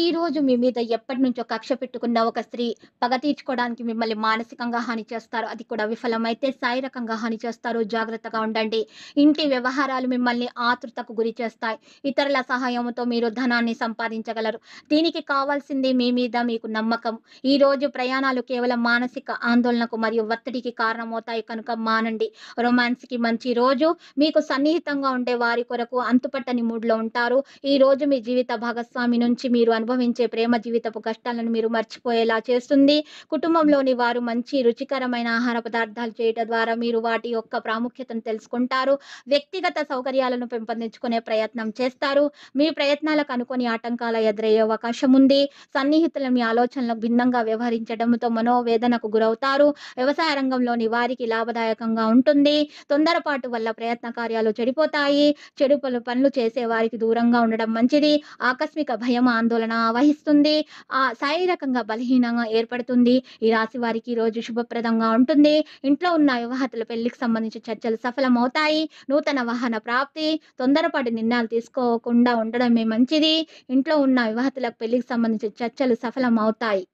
ఈ రోజు మీ మీద ఎప్పటి నుంచో కక్ష పెట్టుకున్న ఒక స్త్రీ పగ తీర్చుకోవడానికి మిమ్మల్ని మానసికంగా హాని చేస్తారు అది కూడా విఫలమైతే శారీరకంగా హాని చేస్తారు జాగ్రత్తగా ఉండండి ఇంటి వ్యవహారాలు మిమ్మల్ని ఆతృతకు గురి చేస్తాయి ఇతరుల సహాయంతో మీరు ధనాన్ని సంపాదించగలరు దీనికి కావాల్సింది మీ మీద మీకు నమ్మకం ఈ రోజు ప్రయాణాలు కేవలం మానసిక ఆందోళనకు మరియు ఒత్తిడికి కారణమవుతాయి కనుక మానండి రొమాన్స్కి మంచి రోజు మీకు సన్నిహితంగా ఉండే వారి కొరకు అంతుపట్టని మూడ్లో ఉంటారు ఈ రోజు మీ జీవిత భాగస్వామి నుంచి మీరు అనుభవించే ప్రేమ జీవితపు కష్టాలను మీరు మర్చిపోయేలా చేస్తుంది కుటుంబంలోని వారు మంచి రుచికరమైన ఆహార పదార్థాలు చేయటం ద్వారా మీరు వాటి యొక్క ప్రాముఖ్యతను తెలుసుకుంటారు వ్యక్తిగత సౌకర్యాలను పెంపొందించుకునే ప్రయత్నం చేస్తారు మీ ప్రయత్నాలకు అనుకుని ఆటంకాలు ఎదురయ్యే అవకాశం ఉంది సన్నిహితులు మీ ఆలోచనలకు భిన్నంగా వ్యవహరించడంతో మనోవేదనకు గురవుతారు వ్యవసాయ రంగంలోని వారికి లాభదాయకంగా ఉంటుంది తొందరపాటు వల్ల ప్రయత్న కార్యాలు చెడిపోతాయి చెడు పనులు చేసే వారికి దూరంగా ఉండడం మంచిది ఆకస్మిక భయం ఆందోళన పాలన వహిస్తుంది ఆ శారీరకంగా బలహీనంగా ఏర్పడుతుంది ఈ రాశి వారికి రోజు శుభప్రదంగా ఉంటుంది ఇంట్లో ఉన్న వివాహతుల పెళ్లికి సంబంధించిన చర్చలు సఫలమవుతాయి నూతన వాహన ప్రాప్తి తొందరపడి నిర్ణయాలు తీసుకోకుండా ఉండడమే మంచిది ఇంట్లో ఉన్న వివాహతలకు పెళ్లికి సంబంధించిన చర్చలు సఫలమవుతాయి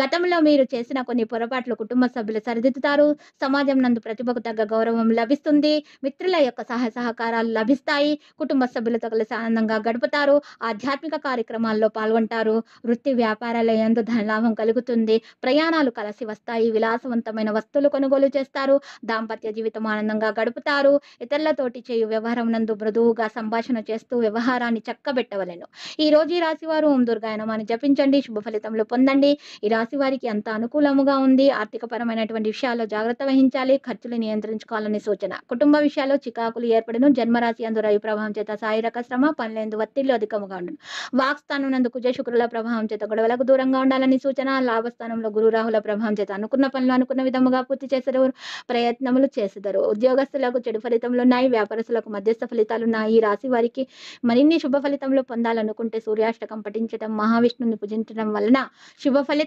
గతంలో మీరు చేసిన కొన్ని పొరపాట్లు కుటుంబ సభ్యులు సరిదిద్దుతారు సమాజం నందు ప్రతిభకు తగ్గ గౌరవం లభిస్తుంది మిత్రుల యొక్క సహాయ సహకారాలు లభిస్తాయి కుటుంబ సభ్యులతో కలిసి ఆనందంగా గడుపుతారు ఆధ్యాత్మిక కార్యక్రమాల్లో పాల్గొంటారు వృత్తి వ్యాపారాల ఎందు ధనలాభం కలుగుతుంది ప్రయాణాలు కలిసి వస్తాయి విలాసవంతమైన వస్తువులు కొనుగోలు చేస్తారు దాంపత్య జీవితం ఆనందంగా గడుపుతారు ఇతరులతోటి చేయు వ్యవహారం నందు మృదువుగా సంభాషణ చేస్తూ వ్యవహారాన్ని చక్కబెట్టవలను ఈ రోజు ఈ రాశివారు ఓం దుర్గాయనమాన్ని జపించండి శుభ ఫలితములు పొందండి ఈ రాశి వారికి ఎంత అనుకూలముగా ఉంది ఆర్థికపరమైనటువంటి విషయాల్లో జాగ్రత్త వహించాలి ఖర్చులు నియంత్రించుకోవాలనే సూచన కుటుంబ విషయాల్లో చికాకులు ఏర్పడను జన్మరాశి అందు రవి ప్రభావం చేత శారీరక శ్రమ పనులందు ఒత్తిళ్లు అధికముగా ఉండను వాక్స్థానం నందు కుజ శుక్రుల ప్రభావం చేత గొడవలకు దూరంగా ఉండాలని సూచన లాభస్థానంలో గురు రాహుల ప్రభావం చేత అనుకున్న పనులు అనుకున్న విధముగా పూర్తి చేసేరు ప్రయత్నములు చేసేదారు ఉద్యోగస్తులకు చెడు ఫలితములు ఉన్నాయి వ్యాపారస్తులకు మధ్యస్థ ఫలితాలు ఉన్నాయి ఈ రాశి వారికి మరిన్ని శుభ ఫలితములు పొందాలనుకుంటే సూర్యాష్టకం పఠించడం మహావిష్ణుని పూజించడం వలన శుభ ఫలితం